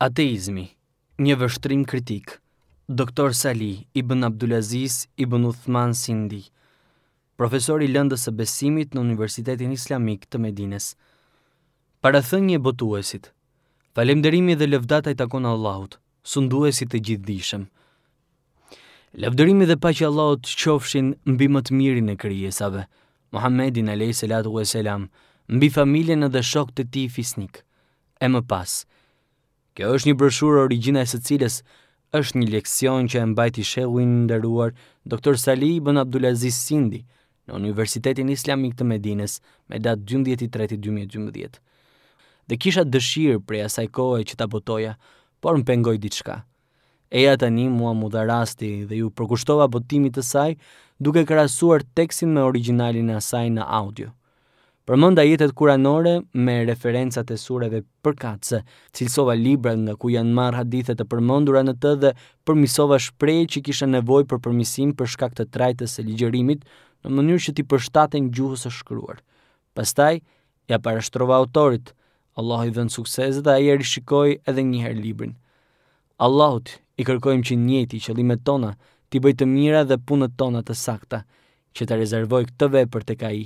Ateizmi, një vështrim kritik Doktor Sali, Ibn Abdulaziz, Ibn Uthman Sindi Profesor i lëndës e besimit në Universitetin Islamik të Medines Parathënje botuesit Falemderimi dhe lëvdata i takon Allahut Sunduesit të gjithë dishëm dhe pa që Allahut qofshin mbi më të mirin e kryesave Muhammedin a lejselat Mbi familjen e dhe shok të ti fisnik E më pasë Kjo është një brëshur origina e së cilës është një leksion që e mbajti shëllin ndëruar Dr. Sali i bën Abdulaziz Sindi në Universitetin Islamik të Medines me datë 12.3.2012 dhe kisha dëshirë prej asaj kohë që ta botoja, por më pengoj diçka. Eja tani mua mu dha rasti dhe ju përkushtova botimit të saj duke kërasuar teksin me originalin e asaj në audio përmend jetet kuranore me referencat e sureve përkatse, cilësova libra nga ku janë marrë hadithet të përmendura në të dhe përmisova shprehje që kisha nevojë për përmisim për shkak të trajtës e ligjërimit në mënyrë që t'i përshtaten gjuhës së shkruar. Pastaj ja parashtrova autorit. Allahu i dhën sukses dhe ai e rishikoi edhe një herë librin. Allahut i kërkojmë që njëti qëllimet tona, ti bëj të mira dhe punët tona të sakta, që të rezervoj këtë vepër tek ai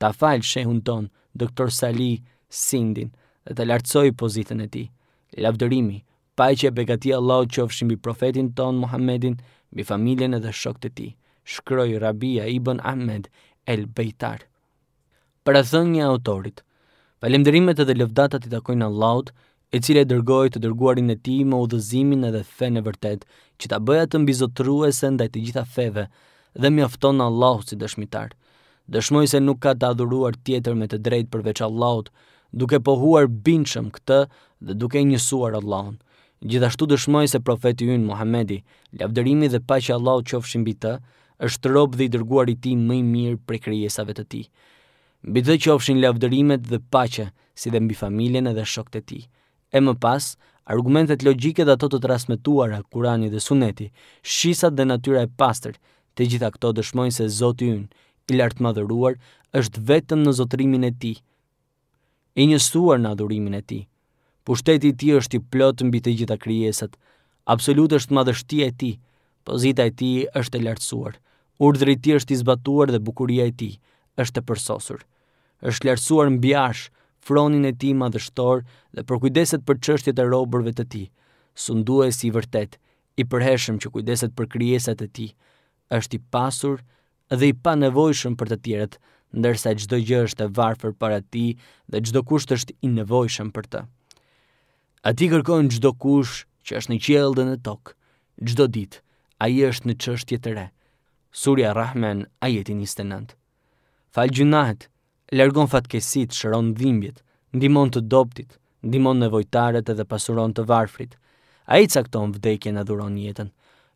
ta falë shehun ton, doktor Sali, sindin, dhe të lartësoj pozitën e ti. Lavdërimi, pa i që e begati Allah që ofshin bi profetin ton, Muhammedin, bi familjen e dhe shokët e ti. Shkroj Rabia Ibn Ahmed El Bejtar. Për një autorit, Falemderimet dhe lëvdatat i takojnë Allahut, e e dërgoj të dërguarin e ti më udhëzimin edhe fe në vërtet, që ta bëja të mbizotruese ndaj të gjitha feve dhe mi afton Allahut si dëshmitar dëshmoj se nuk ka të adhuruar tjetër me të drejt përveç Allahut, duke pohuar bindshëm këtë dhe duke njësuar Allahun. Gjithashtu dëshmoj se profeti ynë Muhamedi, lavdërimi dhe paqja që Allahut qofshin mbi të, është robë dhe i dërguar i ti më i mirë për krijesave të tij. Mbi të qofshin lavdërimet dhe paqja, si dhe mbi familjen edhe shokët e tij. E më pas, argumentet logjike dhe ato të transmetuara Kurani dhe Suneti, shisat dhe natyra e pastër, të gjitha këto dëshmojnë se Zoti ynë i lartë madhëruar është vetëm në zotrimin e ti. I njësuar në adhurimin e ti. Pushteti ti është i plotë mbi të gjitha krijesat. Absolut është madhështia e ti. Pozita e ti është e lartësuar. Urdhri ti është i zbatuar dhe bukuria e ti është e përsosur. është lartësuar mbi bjash, fronin e ti madhështor dhe përkujdeset për qështjet e robërve të ti. e si vërtet, i përheshëm që kujdeset për krijesat e ti, është i pasur dhe i pa nevojshëm për të tjerët, ndërsa gjdo gjë është e varfër për ati dhe gjdo kusht është i nevojshëm për të. A ti kërkojnë gjdo kush që është në qjellë dhe në tokë, gjdo ditë, a i është në qështje të re. Surja Rahmen, a jeti një stenant. Falë gjunahet, lërgon fatkesit, shëron dhimbjet, ndimon të doptit, ndimon nevojtarët edhe pasuron të varfrit. A i cakton vdekjen në dhuron jetën,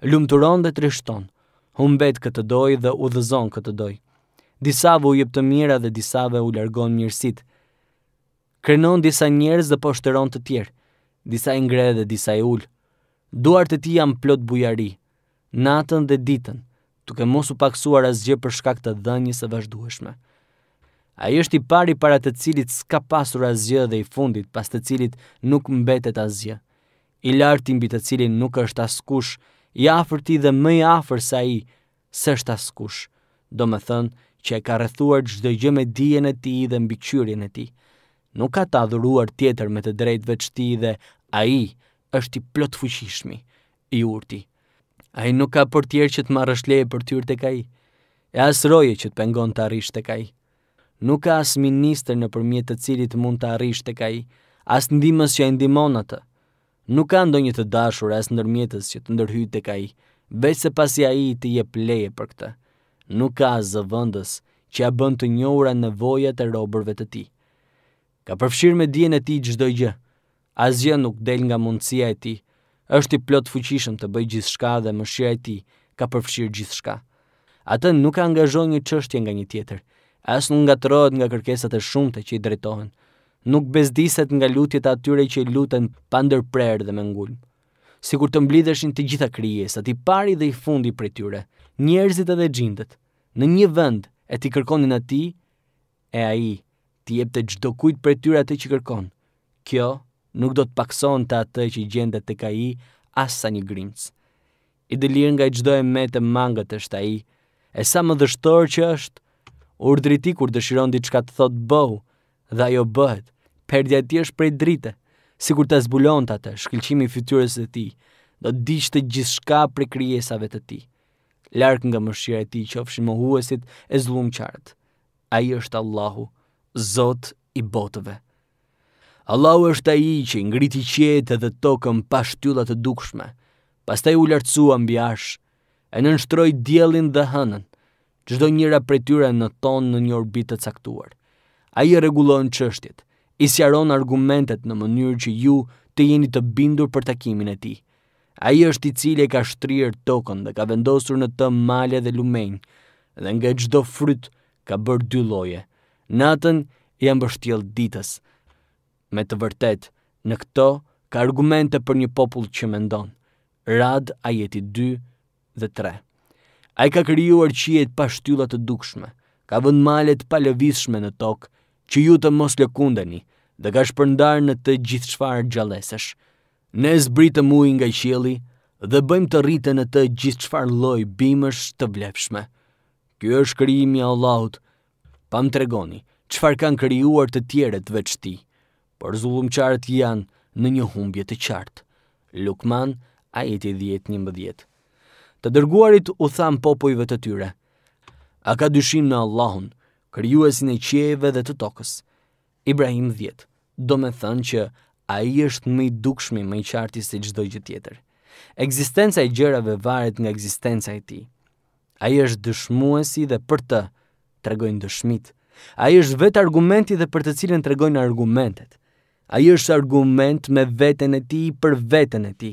lumturon dhe trishton, humbet këtë doj dhe u dhëzon këtë doj. Disave u jep të mira dhe disave u largon mirësit. Krenon disa njerëz dhe po të tjerë. Disa i ngre dhe disa i ul. Duart e tij janë plot bujari, natën dhe ditën, duke mos u paksuar asgjë për shkak të dhënjes së vazhdueshme. Ai është i pari para të cilit s'ka pasur asgjë dhe i fundit pas të cilit nuk mbetet asgjë. I lartë i mbi të cilin nuk është askush, i afër ti dhe më i afër sa i, së është askush, do më thënë që e ka rëthuar dhe gjë me dijen e ti dhe mbiqyrien e ti. Nuk ka ta adhuruar tjetër me të drejtve që ti dhe a i është i plot fuqishmi, i urti. A i nuk ka për tjerë që të leje për tyrë të ka i, e asë roje që të pengon të arish të ka i. Nuk ka asë minister në përmjetë të cilit mund të arish të ka i, asë ndimës që e ndimonatë, atë, nuk ka ndonjë të dashur as ndërmjetës që të ndërhyjë tek ai, veç se pasi ai të jep leje për këtë. Nuk ka zëvendës që ja bën të njohura nevojat e robërve të tij. Ka përfshirë me dijen e tij çdo gjë. Asgjë nuk del nga mundësia e tij. Është i plot fuqishëm të bëjë gjithçka dhe mëshira e tij ka përfshirë gjithçka. Atë nuk angazhon një çështje nga një tjetër. As nuk ngatrohet nga kërkesat e shumta që i drejtohen nuk bezdiset nga lutjet atyre që i luten pa ndërprerë dhe me Si Sikur të mblidheshin të gjitha krijesat i pari dhe i fundi prej tyre, njerëzit edhe gjindet, në një vend e ti kërkonin atij, e ai ti jep të çdo kujt prej tyre atë që kërkon. Kjo nuk do të pakson të atë që gjendet të ka i asa një grimës. I delirë nga i gjdo e me të mangët është a i, e sa më dështor që është, urdriti kur dëshiron di qka të thotë bëhu, dhe ajo bëhet, perdja e është prej drite, sikur ta zbulonte atë shkëlqimin e fytyrës së tij, do të dijte gjithçka për krijesave të tij. Larg nga mëshira e tij, qofshin mohuesit e zlumçarët. Ai është Allahu, Zoti i botëve. Allahu është ai që ngriti qete dhe tokën pa shtylla të dukshme. Pastaj u lartësua mbi ash, e nënshtroi diellin dhe hënën. Çdo njëra prej tyre në tonë në një orbitë të caktuar. Ai rregullon çështjet, i sjaron argumentet në mënyrë që ju të jeni të bindur për takimin e ti. A i është i cilje ka shtrirë tokën dhe ka vendosur në të male dhe lumenjë, dhe nga gjdo fryt ka bërë dy loje. Natën i am ditës. Me të vërtet, në këto ka argumente për një popull që mendon. Rad a jeti 2 dhe 3. A i ka kryuar qijet pa shtyllat të dukshme, ka vënd malet pa lëvishme në tokë, që ju të mos lëkundeni dhe ka shpërndar në të gjithë shfarë gjalesesh. Ne zbritë mui nga i shjeli dhe bëjmë të rritë në të gjithë shfarë loj bimësh të vlepshme. Kjo është kërimi Allahut, pa më tregoni qëfar kanë këriuar të tjere të veçti, por zullum qartë janë në një humbje të qartë. Lukman, ajeti dhjetë një mbëdhjetë. Të dërguarit u thamë popojve të tyre, a ka dyshim në Allahun, kryuesin e qieve dhe të tokës. Ibrahim 10, do me thënë që a i është më i dukshmi më i qarti se gjdo gjë tjetër. Eksistenca e gjërave varet nga eksistenca e ti. A i është dëshmuesi dhe për të të regojnë dëshmit. A i është vetë argumenti dhe për të cilën të regojnë argumentet. A i është argument me vetën e ti për vetën e ti.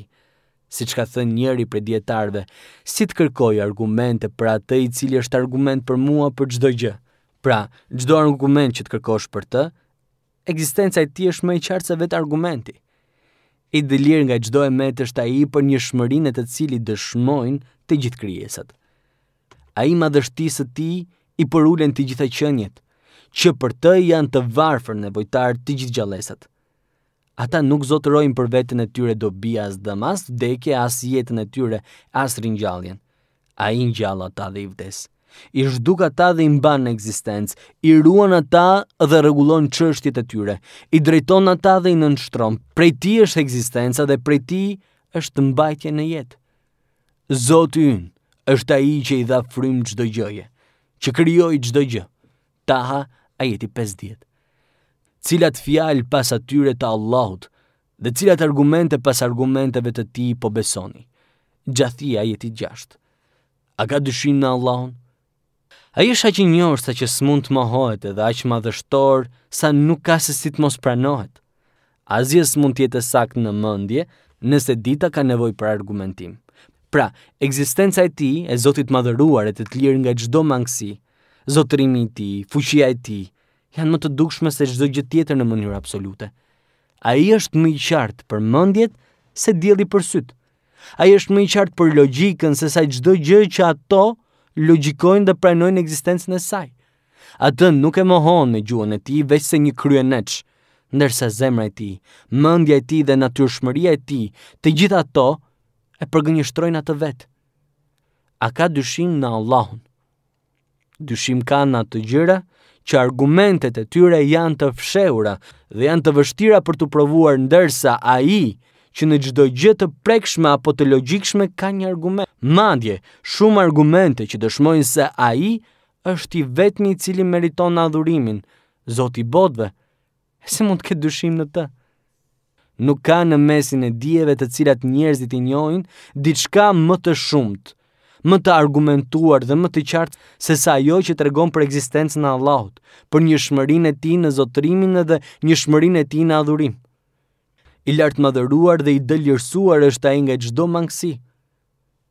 Si që ka thënë njeri për djetarve, si të kërkoj argumente për atë i cili është argument për mua për gjdo gjë. Pra, gjdo argument që të kërkosh për të, eksistenca e ti është më i qartë se vetë argumenti. I dëlir nga gjdo e është a i për një shmërinë e të cili dëshmojnë të gjithë krijesat. A i madhështi së ti i përullen të gjitha qënjet, që për të janë të varfër nevojtar të gjithë gjalesat. Ata nuk zotërojnë për vetën e tyre do bia as dëmas, dheke as jetën e tyre as rinjalljen. A i njallat ta dhe i vdesë i shduka ta dhe imban në eksistencë, i ruan ata dhe regulon qështjet e tyre, i drejton ata dhe i nënshtron. prej ti është eksistenca dhe prej ti është mbajtja mbajtje në jetë. Zotë ynë është a i që i dha frym çdo gjëje, që kryoj çdo gjë, taha a jeti 50. Cilat fjalë pas atyre të Allahut dhe cilat argumente pas argumenteve të ti po besoni. Gjathia jeti 6. A ka dyshim në Allahun? A isha që njohër sa që s'mund të mohohet edhe aq madhështor sa nuk ka se si të mos pranohet. Azje s'mund tjetë sakt në mëndje nëse dita ka nevoj për argumentim. Pra, ekzistenca e ti e zotit madhëruar e të të lirë nga gjdo mangësi, zotërimi i ti, fuqia e ti, janë më të dukshme se gjdo gjë tjetër në mënyrë absolute. A i është më i qartë për mëndjet se djeli për sytë. A i është më i qartë për logikën se sa gjdo gjë që ato logjikojnë dhe pranojnë ekzistencën e saj. Atë nuk e mohon me gjuhën e tij veç se një kryeneç, ndërsa zemra e tij, mendja e tij dhe natyrshmëria e tij, të gjitha ato e përgënjeshtrojnë atë vet. A ka dyshim në Allahun? Dyshim ka në atë gjëra që argumentet e tyre janë të fshehura dhe janë të vështira për t'u provuar ndërsa ai, që në gjdo gjë të prekshme apo të logikshme ka një argument. Madje, shumë argumente që dëshmojnë se a i është i vetmi i cili meriton adhurimin, zot i botve, e se mund të këtë dyshim në të. Nuk ka në mesin e dieve të cilat njerëzit i njojnë, diçka më të shumët, më të argumentuar dhe më të qartë se sa jo që të regon për eksistencë në Allahut, për një shmërin e ti në zotrimin edhe një shmërin e ti në adhurim i lartë madhëruar dhe i dëllirësuar është a nga gjdo mangësi.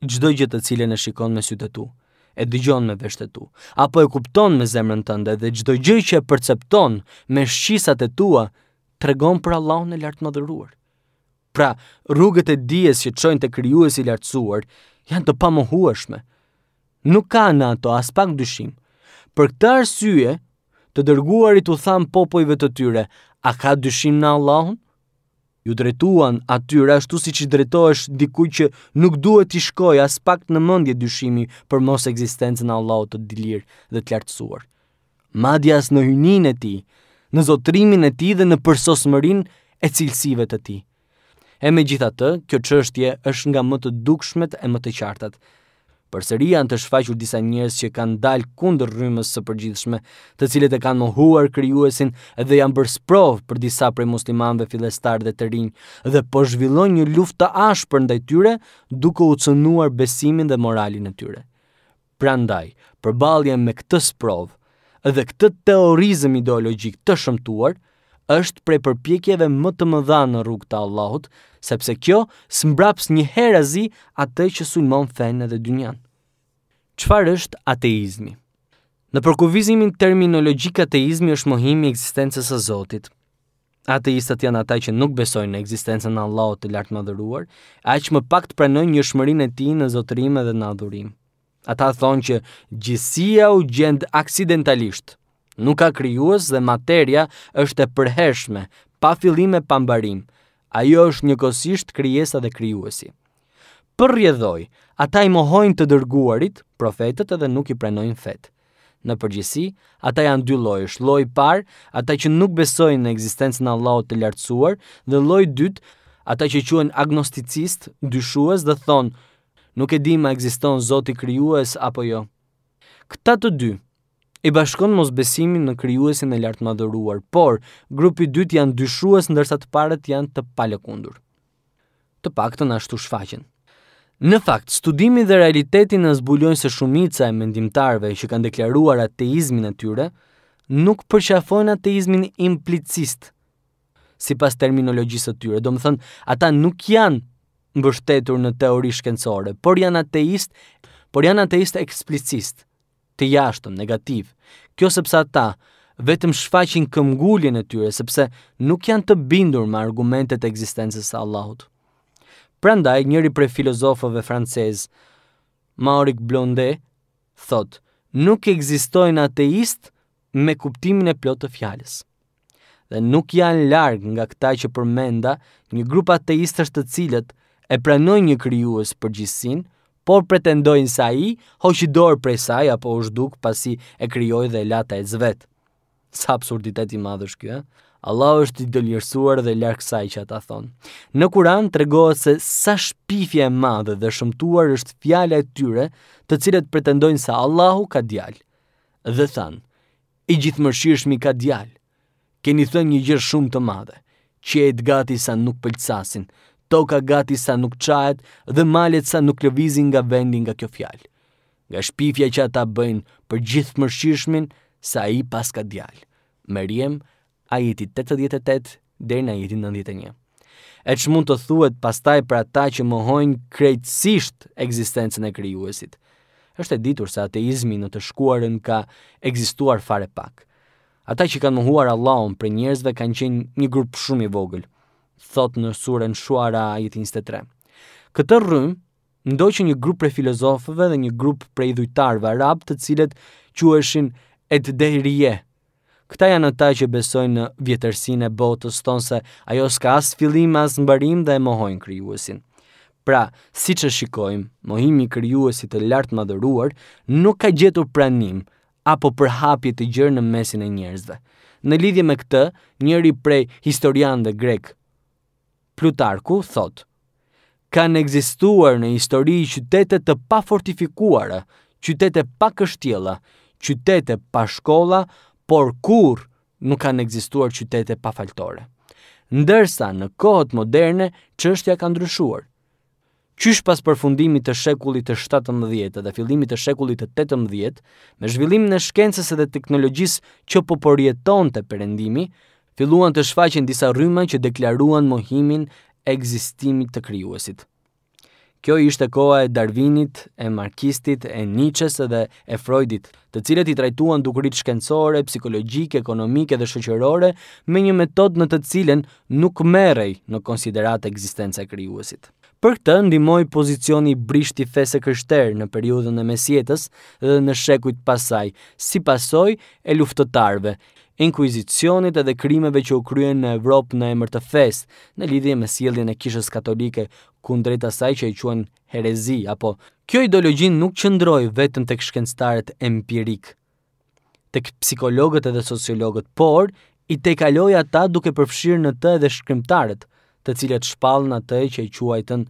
Gjdo gjëtë të cilën e shikon me sytë tu, e dëgjon me veshtë tu, apo e kupton me zemrën tënde dhe gjdo gjë që e percepton me shqisat e tua, tregon për Allah në lartë madhëruar. Pra, rrugët e dies që qojnë të kryuës i lartësuar, janë të pamohueshme. Nuk ka në ato as pak dyshim. Për këtë arsye, të dërguarit u than popojve të tyre, a ka dyshim në Allahun? ju dretuan atyre ashtu si që dretohesh dikuj që nuk duhet i shkoj as pak në mëndje dyshimi për mos eksistencën në Allah të dilirë dhe të lartësuar. Madja as në hynin e ti, në zotrimin e ti dhe në përsos mërin e cilsive të ti. E me gjitha të, kjo qështje është nga më të dukshmet e më të qartat, përsëri janë të shfaqur disa njerëz që kanë dalë kundër rrymës së përgjithshme, të cilët e kanë mohuar krijuesin dhe janë bërë sprov për disa prej muslimanëve filestar dhe të rinj dhe po zhvillon një luftë të ashpër ndaj tyre, duke u cënuar besimin dhe moralin e tyre. Prandaj, përballje me këtë sprov dhe këtë teorizm ideologjik të shëmtuar, është prej përpjekjeve më të mëdha në rrugë të Allahut, sepse kjo sëmbraps një herazi atë që sulmon fenë dhe dynjan. Qfar është ateizmi? Në përkuvizimin terminologjik ateizmi është mohimi eksistencës së Zotit. Ateistat janë ata që nuk besojnë në eksistencën e Allahut të lartë a aq më pak të pranojnë një shmërin e tij në zotërim dhe në adhurim. Ata thonë që gjësia u gjend aksidentalisht, Nuk ka krijues dhe materia është e përheshme, pa fillim e pa mbarim. Ajo është njëkohësisht krijesa dhe krijuesi. Për rjedhoj, ata i mohojnë të dërguarit, profetët edhe nuk i prenojnë fetë. Në përgjësi, ata janë dy lojësh, lojë parë, ata që nuk besojnë në eksistencën a laot të lartësuar, dhe lojë dytë, ata që quen agnosticist, dyshuës dhe thonë, nuk e di ma eksiston zoti kryuës apo jo. Këta të dy, i bashkon mos besimin në kryuesin e lartë madhuruar, por grupi dytë janë dyshues ndërsa të paret janë të kundur. Të pak të nashtu shfaqen. Në fakt, studimi dhe realiteti në zbulojnë se shumica e mendimtarve që kanë deklaruar ateizmin e tyre, nuk përqafojnë ateizmin implicist, si pas terminologjisë të tyre. Do më thënë, ata nuk janë mbështetur në teori shkencore, por janë ateist, por janë ateist eksplicist të jashtëm, negativ. Kjo sepse ata vetëm shfaqin këmgulljen e tyre sepse nuk janë të bindur me argumentet e ekzistencës së Allahut. Prandaj njëri prej filozofëve francez, Maurik Blonde, thotë, nuk ekzistojnë ateist me kuptimin e plotë të fjalës. Dhe nuk janë larg nga kta që përmenda, një grup ateistësh të cilët e pranojnë një krijues përgjithsinë, por pretendojnë se ai hoqidor prej saj apo është duk pasi e krijoi dhe lata e zvet. Sa absurditet i madh është ky, eh? Allahu është i dëlirësuar dhe larg saj që ata thonë. Në Kur'an tregohet se sa shpifje e madhe dhe shëmtuar është fjala e tyre, të cilët pretendojnë se Allahu ka djalë. Dhe thanë, "I gjithëmshirshmi ka djalë." Keni thënë një gjë shumë të madhe, që e të gati sa nuk pëlqasin, toka gati sa nuk qajet dhe malet sa nuk lëvizin nga vendin nga kjo fjalë. Nga shpifja që ata bëjnë për gjithë mërshishmin sa i pas ka djalë. Meriem, a jeti 88 dhe në jeti 91. E që mund të thuet pastaj për ata që mohojnë krejtësisht eksistencën e kryuesit. Êshtë e ditur se ateizmi në të shkuarën ka egzistuar fare pak. Ata që kanë muhuar Allahun për njerëzve kanë qenë një grup shumë i vogël, thot në surën Shuara ajetin 23. Këtë rrym ndoqi një grup prej filozofëve dhe një grup prej dhujtarëve arab të cilët quheshin et dehrije. Këta janë ata që besojnë në vjetërsinë e botës se ajo s'ka as fillim as mbarim dhe e mohojnë krijuesin. Pra, siç e shikojmë, mohimi i krijuesit të lartë madhëruar nuk ka gjetur pranim apo përhapje të gjerë në mesin e njerëzve. Në lidhje me këtë, njëri prej historianëve grek, Plutarku thot, kanë egzistuar në histori qytete të pa fortifikuara, qytete pa kështjela, qytete pa shkolla, por kur nuk kanë egzistuar qytete pa faltore. Ndërsa në kohët moderne çështja ka ndryshuar. Qysh pas përfundimit të shekullit të 17 dhe fillimit të shekullit të 18, me zhvillimin e shkencës dhe teknologjisë që po përjetonte perëndimi, filluan të shfaqin disa rrymë që deklaruan mohimin ekzistimit të krijuesit. Kjo ishte koha e Darwinit, e Markistit, e Nietzsche's dhe e Freudit, të cilët i trajtuan dukurit shkencore, psikologjike, ekonomike dhe shoqërore me një metodë në të cilën nuk merrej në konsiderat ekzistenca e krijuesit. Për këtë ndihmoi pozicioni i brisht i fesë krishterë në periudhën e mesjetës dhe në shekujt pasaj, si pasojë e luftëtarëve, inkuizicionit edhe krimeve që u kryen në Evropë në emër të fest, në lidhje me sjelljen e kishës katolike kundrejt asaj që i quen herezi, apo kjo ideologji nuk qëndroj vetëm të këshkenstaret empirik, të psikologët edhe sociologët, por i te kaloj ata duke përfshirë në të edhe shkrimtarët, të cilët shpalë në të që i quajtën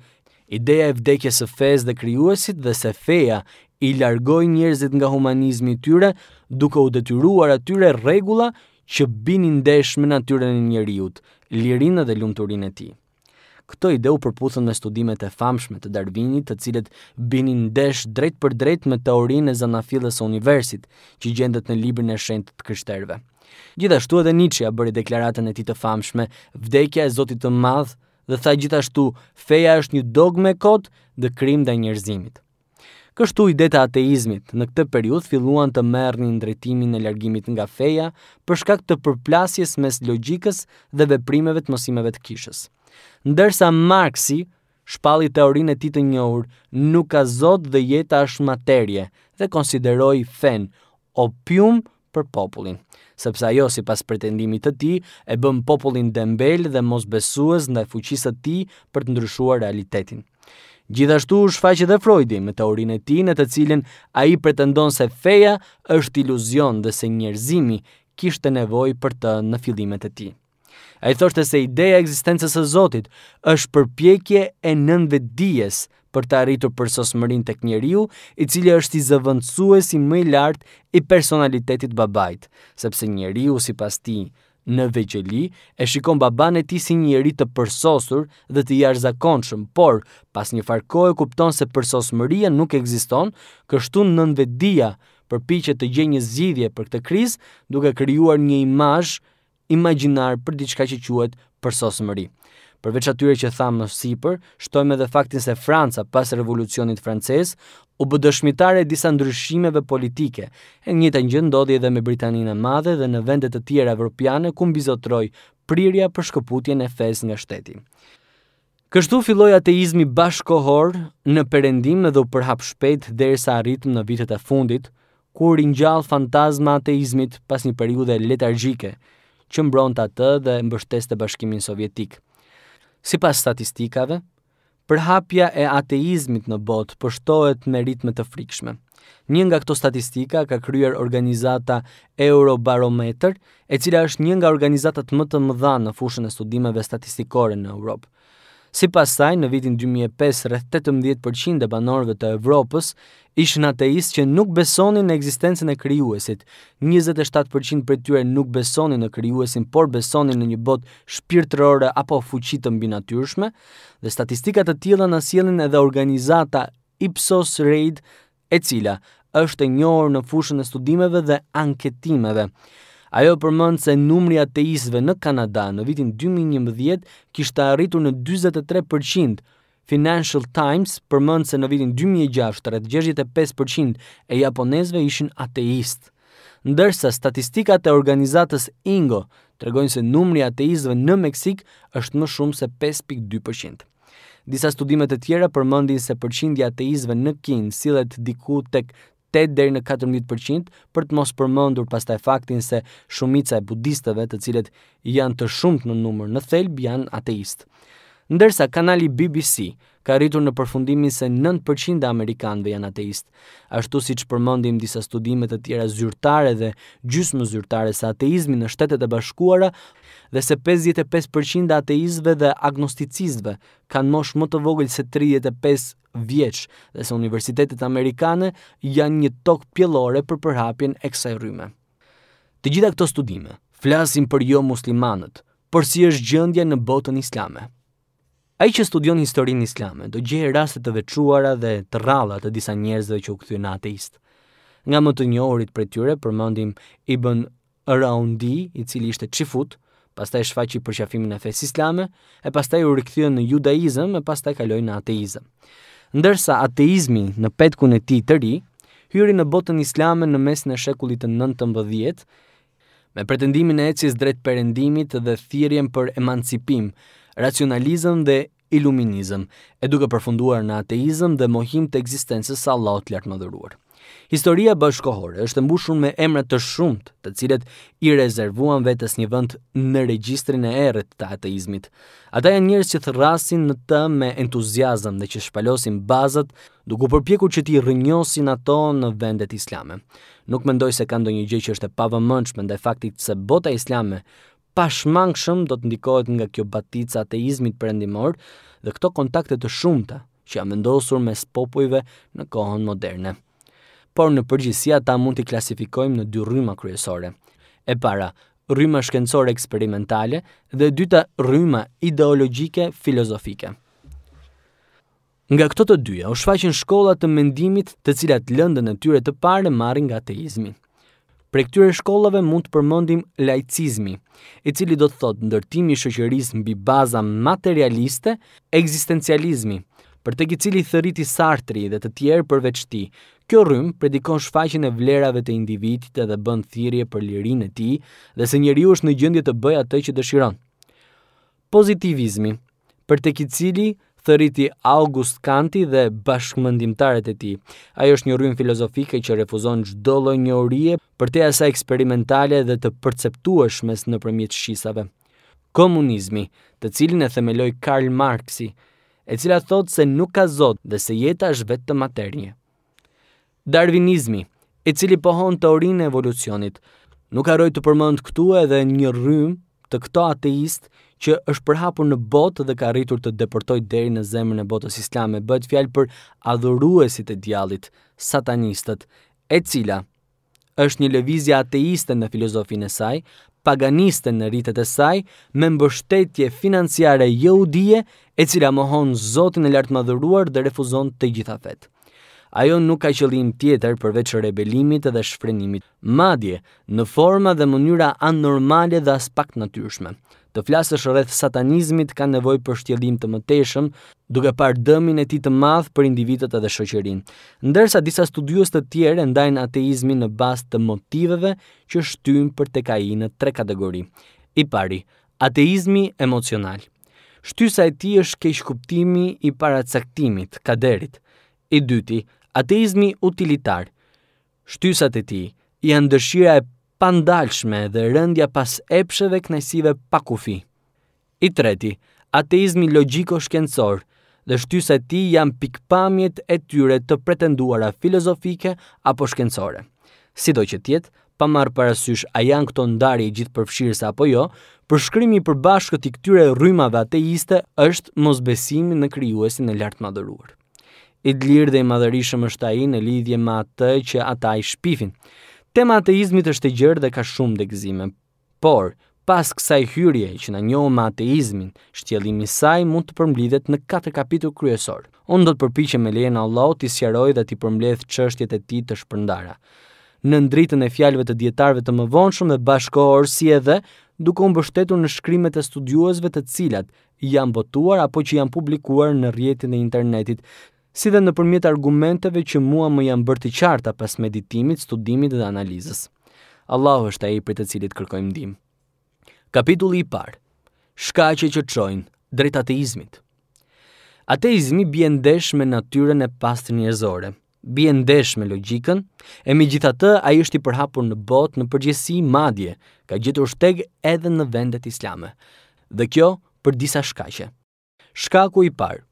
ideja e vdekjes së fes dhe kryuesit dhe se feja i largoj njerëzit nga humanizmi tyre, duke u detyruar atyre regula që binin ndesh me natyren e njeriut, lirinë dhe lumturinë e ti. Këto ide u përputhën me studimet e famshme të Darwinit, të cilët binin ndesh drejt për drejt me teorinë e zanafillës së universit, që gjendet në librin e shenjtë të krishterëve. Gjithashtu edhe Nietzsche bëri deklaratën e tij të famshme, vdekja e Zotit të Madh, dhe tha gjithashtu, feja është një dogme kot dhe krim dhe njerëzimit. Kështu i e ateizmit në këtë periudh filluan të merrnin drejtimin e largimit nga feja për shkak të përplasjes mes logjikës dhe veprimeve të mosimeve të kishës. Ndërsa Marksi shpalli teorinë e tij të njohur, nuk ka Zot dhe jeta është materie, dhe konsideroi fen opium për popullin, sepse ajo sipas pretendimit të tij e bën popullin dembel dhe mosbesues ndaj fuqisë së tij për të ndryshuar realitetin. Gjithashtu u shfaqet dhe Freudi me teorinë e tij në të cilën ai pretendon se feja është iluzion dhe se njerëzimi kishte nevojë për të në fillimet e tij. Ai thoshte se ideja e ekzistencës së Zotit është përpjekje e nënve dijes për të arritur përsosmërinë tek njeriu, i cili është i zëvendësuesi më i lartë i personalitetit babait, sepse njeriu sipas tij në veqeli, e shikon baban e ti si një rritë të përsosur dhe të jarë zakonëshëm, por pas një farko kupton se përsosë mëria nuk eksiston, kështu në nënvedia për piqe të gjenjë një zidhje për këtë kriz, duke kryuar një imajsh imaginar për diçka që quet përsosë mëri. Përveç atyre që thamë në sipër, shtojmë edhe faktin se Franca pas revolucionit francez u bë dëshmitare e disa ndryshimeve politike. E njëjta gjë ndodhi edhe me Britaninë e Madhe dhe në vende të tjera evropiane ku mbizotroi prirja për shkëputjen e fesë nga shteti. Kështu filloi ateizmi bashkohor në perëndim dhe u përhap shpejt derisa arritëm në vitet e fundit, kur i ngjall fantazma ateizmit pas një periudhe letargjike, që mbronte atë dhe mbështeste Bashkimin Sovjetik. Si pas statistikave, përhapja e ateizmit në botë pështohet me ritme të frikshme. Një nga këto statistika ka kryer organizata Eurobarometer, e cila është një nga organizatat më të mëdha në fushën e studimeve statistikore në Europë. Si pas taj, në vitin 2005, rrëth 18% e banorëve të Evropës ishën ateis që nuk besonin në eksistencën e kryuesit. 27% për tyre nuk besonin në kryuesin, por besonin në një bot shpirtërore apo fuqitën binatyrshme. Dhe statistikat të tjela në sielin edhe organizata Ipsos Raid, e cila është e njohër në fushën e studimeve dhe anketimeve. Ajo përmend se numri i ateistëve në Kanada në vitin 2011 kishte arritur në 43%. Financial Times përmend se në vitin 2006 rreth 65% e japonezëve ishin ateistë. Ndërsa statistikat e organizatës INGO tregojnë se numri i ateistëve në Meksik është më shumë se 5.2%. Disa studimet e tjera përmëndin se përqindja ateizve në kinë silet diku tek 8 deri në 14% për të mos përmendur pastaj faktin se shumica e budistëve, të cilët janë të shumtë në numër në thelb, janë ateistë. Ndërsa kanali BBC ka rritur në përfundimin se 9% e amerikanëve janë ateist. Ashtu siç përmendim disa studime të tjera zyrtare dhe gjysmë zyrtare se ateizmi në Shtetet e Bashkuara dhe se 55% e ateistëve dhe agnosticistëve kanë moshë më të vogël se 35 vjeç dhe se universitetet amerikane janë një tokë pjellore për përhapjen e kësaj rryme. Të gjitha këto studime flasin për jo muslimanët, por si është gjendja në botën islame. Ai që studion historinë islame do gjejë raste të veçuara dhe të rralla të disa njerëzve që u kthyen ateist. Nga më të njohurit prej tyre përmendim Ibn Raundi, i cili ishte çifut, pastaj shfaqi përqafimin e fesë islame, e pastaj u rikthye në judaizëm e pastaj kaloi në ateizëm ndërsa ateizmi në petkun e ti të ri, hyri në botën islame në mes në shekullit të 19, me pretendimin e ecis drejt perendimit dhe thirjen për emancipim, racionalizëm dhe iluminizëm, e duke përfunduar në ateizëm dhe mohim të eksistensës Allah të lartë më dëruar. Historia bashkohore është mbushur me emrat të shumët të cilet i rezervuan vetës një vënd në regjistrin e erët të ateizmit. Ata janë njërës që thrasin në të me entuziasm dhe që shpalosin bazat duku përpjeku që ti rënjosin ato në vendet islame. Nuk mendoj se ka ndo një gjë që është e me ndaj faktit se bota islame shumë do të ndikohet nga kjo batica ateizmit endimor dhe këto kontakte të shumëta që jam mendosur mes popujve në kohën moderne por në përgjithësi ata mund t'i klasifikojmë në dy rryma kryesore. E para, rryma shkencore eksperimentale dhe e dyta, rryma ideologjike filozofike. Nga këto të dyja u shfaqin shkolla të mendimit, të cilat lëndën e tyre të parë marrin nga ateizmi. Pre këtyre shkollave mund të përmendim laicizmi, i cili do të thotë ndërtimi i shoqërisë mbi baza materialiste, ekzistencializmi, për tek i cili thëriti Sartri dhe të tjerë përveç ti. Kjo rrym predikon shfaqjen e vlerave të individit dhe bën thirrje për lirinë e tij dhe se njeriu është në gjendje të bëjë atë që dëshiron. Pozitivizmi, për tek i cili thëriti August Kanti dhe bashkëmendimtarët e tij. Ajo është një rrym filozofike që refuzon çdo lloj njohurie për te asaj eksperimentale dhe të perceptueshmes nëpërmjet shqisave. Komunizmi, të cilin e themeloi Karl Marxi, e cila thot se nuk ka Zot dhe se jeta është të materie. Darwinizmi, i cili pohon teorinë e evolucionit, nuk harroi të përmend këtu edhe një rrym të këto ateist që është përhapur në botë dhe ka rritur të deportoj deri në zemrën e botës islame, bëhet fjalë për adhuruesit e djallit, satanistët, e cila është një lëvizje ateiste në filozofinë e saj, paganiste në rritet e saj me mbështetje financiare jehudie e cila mohon Zotin e lartë madhëruar dhe refuzon të gjitha fetë. Ajo nuk ka qëllim tjetër përveç rebelimit dhe shfrenimit, madje në forma dhe mënyra anormale dhe aspakt natyrshme. Të flasësh rreth satanizmit ka nevojë për shtjellim të mëteshëm, duke parë dëmin e tij të madh për individët edhe shoqërinë. Ndërsa disa studiues të tjerë ndajnë ateizmin në bazë të motiveve që shtyjnë për tek ai në tre kategori. I pari, ateizmi emocional. Shtysa e tij është kuptimi i paracaktimit kaderit. I dyti, ateizmi utilitar. Shtysat e tij janë dëshira e pandalshme dhe rëndja pas epsheve knajsive pa kufi. I treti, ateizmi logiko-shkencor, dhe shtysa ti janë pikpamjet e tyre të pretenduara filozofike apo shkencore. Si do që tjetë, pa marë parasysh a janë këto ndari i gjithë përfshirësa apo jo, përshkrimi për bashkët i këtyre rrymave ateiste është mosbesimi në kryuesin e lartë madhëruar. I dhe i madhërishëm është a i në lidhje ma të që ata i shpifin. Tema ateizmit është e gjerë dhe ka shumë degëzime, por pas kësaj hyrje që na njohëm ateizmin, shtjellimi i saj mund të përmbledhet në katër kapitull kryesor. Unë do të përpiqem me lejen e Allahut të sqaroj dhe të përmbledh çështjet e tij të shpërndara. Në ndritën e fjalëve të dietarëve të mëvonshëm dhe bashkëkohor si edhe duke u mbështetur në shkrimet e studiuesve të cilat janë botuar apo që janë publikuar në rrjetin e internetit, si dhe në përmjet argumenteve që mua më janë bërti qarta pas meditimit, studimit dhe analizës. Allahu është aji për të cilit kërkojmë dim. Kapitulli i parë Shkaqe që qojnë drejt ateizmit Ateizmi bje ndesh me natyren e pastë njëzore, bje ndesh me logikën, e mi gjitha të a ishtë i përhapur në bot në përgjesi madje, ka gjithë shteg edhe në vendet islame. Dhe kjo për disa shkaqe. Shkaku i parë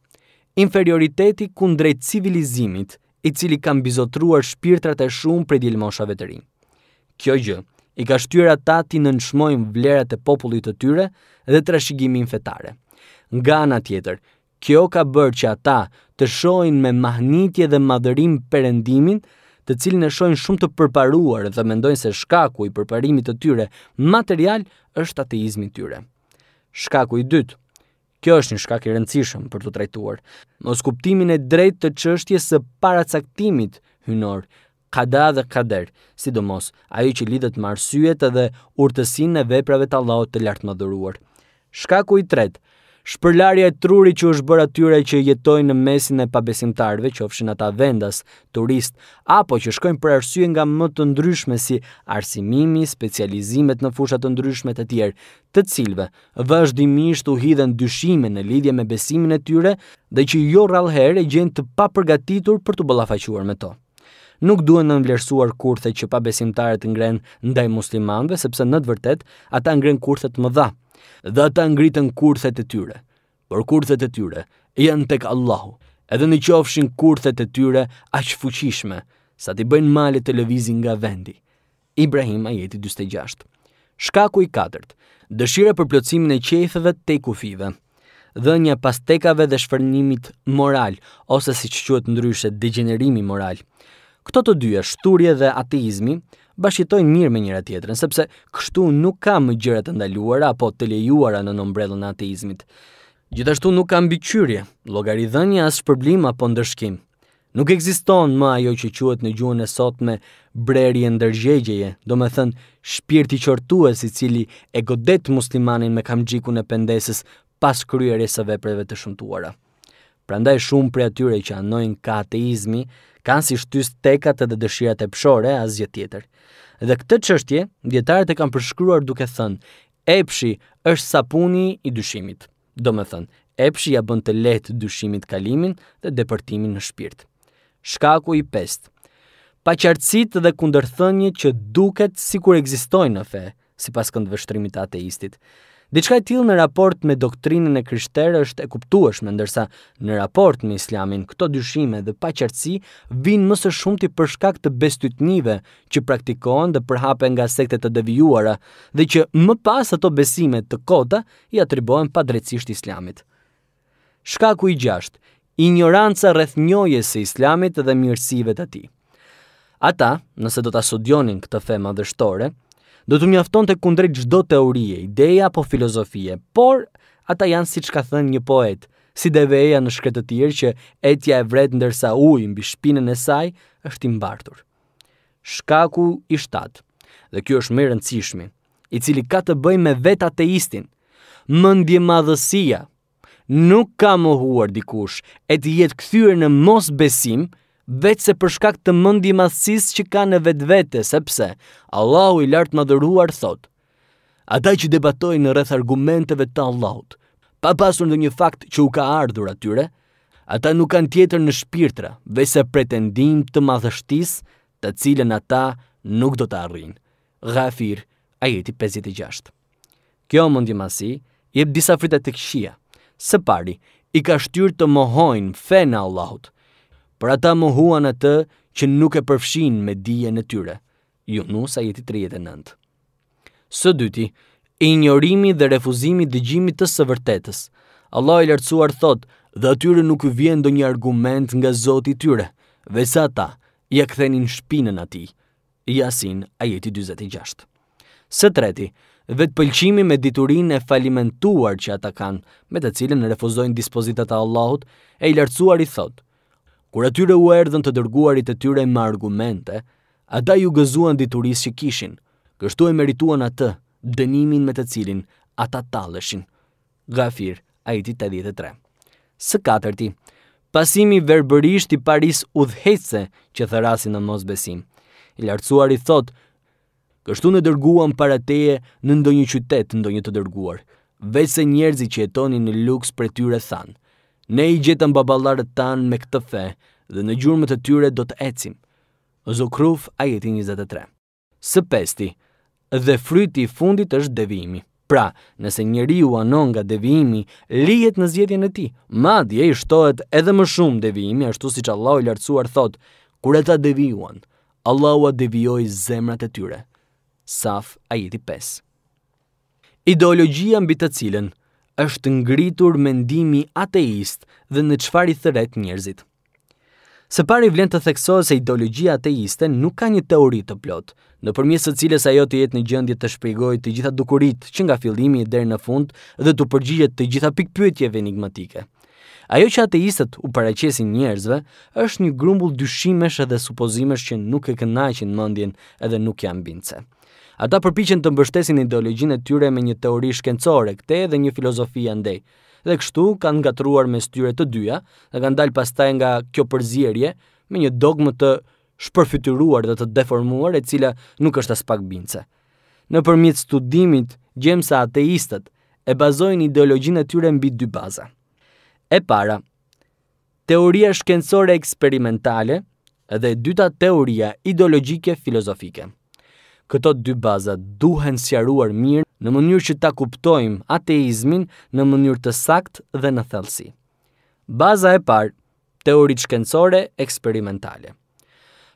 inferioriteti kundrejt civilizimit, i cili ka mbizotruar shpirtrat e shumë prej dilmoshave të rinj. Kjo gjë i ka shtyr ata të nënshmojnë vlerat e popullit të tyre dhe trashëgiminë fetare. Nga ana tjetër, kjo ka bërë që ata të shohin me mahnitje dhe madhërim perëndimin, të cilin e shohin shumë të përparuar dhe mendojnë se shkaku i përparimit të tyre material është ateizmi i tyre. Shkaku i dytë Kjo është një shkak i rëndësishëm për të trajtuar. Mos kuptimin e drejtë të çështjes së paracaktimit hynor, kada dhe kader, sidomos ajo që lidhet me arsyet edhe urtësinë e veprave të Allahut të lartë madhëruar. Shkaku i tretë Shpërlarja e trurit që është bërë atyre që jetojnë në mesin e pabesimtarëve, qofshin ata vendas, turist, apo që shkojnë për arsye nga më të ndryshme si arsimimi, specializimet në fushat të ndryshme të tjerë, të cilve vazhdimisht u hidhen dyshime në lidhje me besimin e tyre dhe që jo rrallëherë gjenë të paprgatitur për të ballafaquar me to. Nuk duhen në nënvlerësuar kurthe që pabesimtarët ngrenë ndaj muslimanëve sepse në të vërtet ata ngrenë kurthe të mëdha, Dhe ata ngritën kurthet e tyre, por kurthet e tyre janë tek Allahu. Edhe në qofshin kurthet e tyre aq fuqishme sa ti bëjnë male të lëvizin nga vendi. Ibrahim ajeti jeti 26. Shkaku i katërt, Dëshira për plotësimin e qefëve të i kufive, dhe një pas tekave dhe shfërnimit moral, ose si që qëtë ndryshet degenerimi moral. Këto të dyja, shturje dhe ateizmi, bashkitojnë mirë me njëra tjetrën, sepse kështu nuk ka më gjëra të ndaluara apo të lejuara në ombrellën e ateizmit. Gjithashtu nuk ka mbikëqyrje, llogaridhënie as shpërblim apo ndërshkim. Nuk ekziston më ajo që quhet në gjuhën e sotme brerje ndërgjegjeje, do të thënë shpirti qortues i cili e godet muslimanin me kamxhikun e pendesës pas kryerjes së veprave të shëmtuara. Prandaj shumë prej atyre që anojnë ka ateizmi, kanë si shtys tekat edhe dëshirat e pshore, asgjë tjetër. Dhe këtë çështje dietarët e kanë përshkruar duke thënë: "Epshi është sapuni i dyshimit." Do të thënë, epshi ja bën të lehtë dyshimit kalimin dhe depërtimin në shpirt. Shkaku i pestë qartësit dhe kundërthënjit që duket si kur egzistojnë në fe, si pas këndë vështrimit të ateistit. Diçka e tillë në raport me doktrinën e krishterë është e kuptueshme, ndërsa në raport me Islamin këto dyshime dhe paqartësi vijnë më së shumti për shkak të besthytnive që praktikohen dhe përhapen nga sekte të devijuara dhe që më pas ato besime të kota i atribohen padrejtisht Islamit. Shkaku i 6. Ignoranca rreth njohjes së Islamit dhe mirësive të tij. Ata, nëse do ta studionin këtë fe madhështore, do të mjafton të kundrejt gjdo teorie, ideja apo filozofie, por ata janë si që ka thënë një poet, si deveja në shkretë të tjirë që etja e vretë ndërsa ujë mbi shpinën e saj është imbartur. Shkaku i shtatë, dhe kjo është më rëndësishmi, i cili ka të bëj me vetë ateistin, ndje madhësia, nuk ka më huar dikush e të jetë këthyre në mos besim, veç se për shkak të mëndi masis që ka në vetë vete, sepse Allahu i lartë madhëruar thot. Ata që debatojnë në rreth argumenteve të Allahut, pa pasur në një fakt që u ka ardhur atyre, ata nuk kanë tjetër në shpirtra, veç se pretendim të madhështis të cilën ata nuk do të arrinë. Ghafir, ajeti 56. Kjo mëndi masi, jep disa frita të këshia. Së pari, i ka shtyrë të mohojnë fe në Allahut, për ata më huan atë që nuk e përfshin me dije në tyre. Ju ajeti jeti 39. Së dyti, njërimi dhe refuzimi dëgjimit të së vërtetës. Allah i lërcuar thot, dhe atyre nuk vjen do një argument nga zoti tyre, sa ta, i këthenin shpinën ati. Yasin, ajeti 26. Së treti, të pëlqimi me diturin e falimentuar që ata kanë, me të cilën refuzojnë dispozitat e Allahut, e i lartësuar i thotë, Kur atyre u erdhën të dërguarit e tyre me argumente, ata ju gëzuan diturisë që kishin, kështu e merituan atë dënimin me të cilin ata talëshin. Gafir, ajeti 83. Së katërti, pasimi verbërisht i paris u që thërasin në mos besim. I lartësuar thot, kështu në dërguan parateje në ndonjë qytet në ndonjë të dërguar, veç se njerëzi që jetonin në luks për tyre thanë, Ne i gjetëm baballarët tanë me këtë fe dhe në gjurmët e tyre do të ecim. Zokruf ajeti 23. Së pesti, dhe fryti i fundit është devijimi. Pra, nëse njeriu anon nga devijimi, lihet në zgjedhjen e tij. Madje i shtohet edhe më shumë devijimi ashtu siç Allahu i lartësuar thot, kur ata devijuan, Allahu ua devijoi zemrat e tyre. Saf ajeti 5. Ideologjia mbi të cilën është ngritur mendimi ateist dhe në çfarë i thret njerëzit. Së pari vlen të theksohet se ideologjia ateiste nuk ka një teori të plot, nëpërmjet së cilës ajo të jetë në gjendje të shpjegojë të gjitha dukuritë që nga fillimi deri në fund dhe të përgjigjet të gjitha pikpyetjeve enigmatike. Ajo që ateistët u paraqesin njerëzve është një grumbull dyshimesh edhe supozimesh që nuk e kënaqin mendjen edhe nuk janë bindse. Ata përpiqen të mbështesin ideologjinë e tyre me një teori shkencore, këtë edhe një filozofi andej. Dhe kështu kanë ngatruar mes tyre të dyja dhe kanë dalë pastaj nga kjo përzierje me një dogmë të shpërfytyruar dhe të deformuar e cila nuk është as pak bindse. Nëpërmjet studimit gjem se ateistët e bazojnë ideologjinë e tyre mbi dy baza. E para, teoria shkencore eksperimentale dhe dyta teoria ideologjike filozofike këto dy baza duhen sqaruar mirë në mënyrë që ta kuptojmë ateizmin në mënyrë të saktë dhe në thellësi. Baza e parë, teoritë shkencore eksperimentale.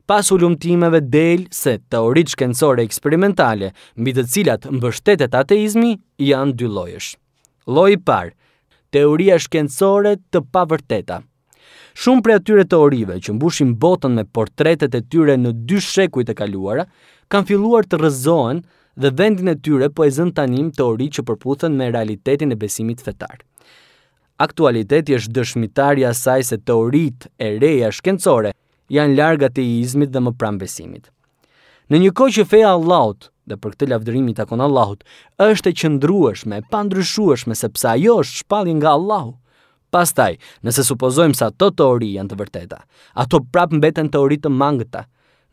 Pas ulumtimeve del se teoritë shkencore eksperimentale mbi të cilat mbështetet ateizmi janë dy llojesh. Lloji i parë, teoria shkencore të pavërteta. Shumë prej atyre teorive që mbushin botën me portretet e tyre në dy shekuj të kaluara, kanë filluar të rrezohen dhe vendin e tyre po e zën tanim teori që përputhen me realitetin e besimit fetar. Aktualiteti është dëshmitar i asaj se teoritë e reja shkencore janë larg ateizmit dhe më pram besimit. Në një kohë që feja e Allahut dhe për këtë lavdërim takon Allahut, është e qëndrueshme, e pandryshueshme sepse ajo është shpallje nga Allahu. Pastaj, nëse supozojmë se ato teori janë të vërteta, ato prap mbeten teori të mangëta,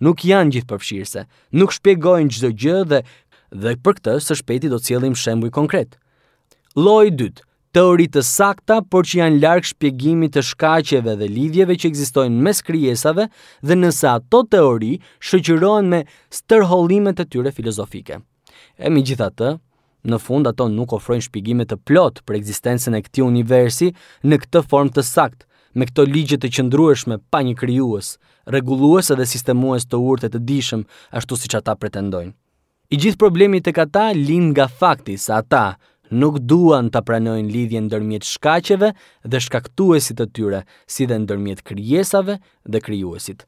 nuk janë gjithë përfshirëse, nuk shpjegojnë gjithë gjë dhe, dhe për këtë së shpeti do cilim shembuj konkret. Loj 2. Teori të sakta, por që janë larkë shpjegimi të shkacheve dhe lidhjeve që egzistojnë mes krijesave dhe nëse ato teori shëqyrojnë me stërholimet të tyre filozofike. E mi gjitha të, në fund ato nuk ofrojnë shpjegime të plot për eksistencën e këtij universi në këtë formë të saktë, me këto ligje të qëndrueshme pa një krijues, rregullues edhe sistemues të urtë të dishëm, ashtu siç ata pretendojnë. I gjithë problemi tek ata lind nga fakti se ata nuk duan ta pranojnë lidhjen ndërmjet shkaqeve dhe shkaktuesit të tyre, si dhe ndërmjet krijesave dhe krijuesit.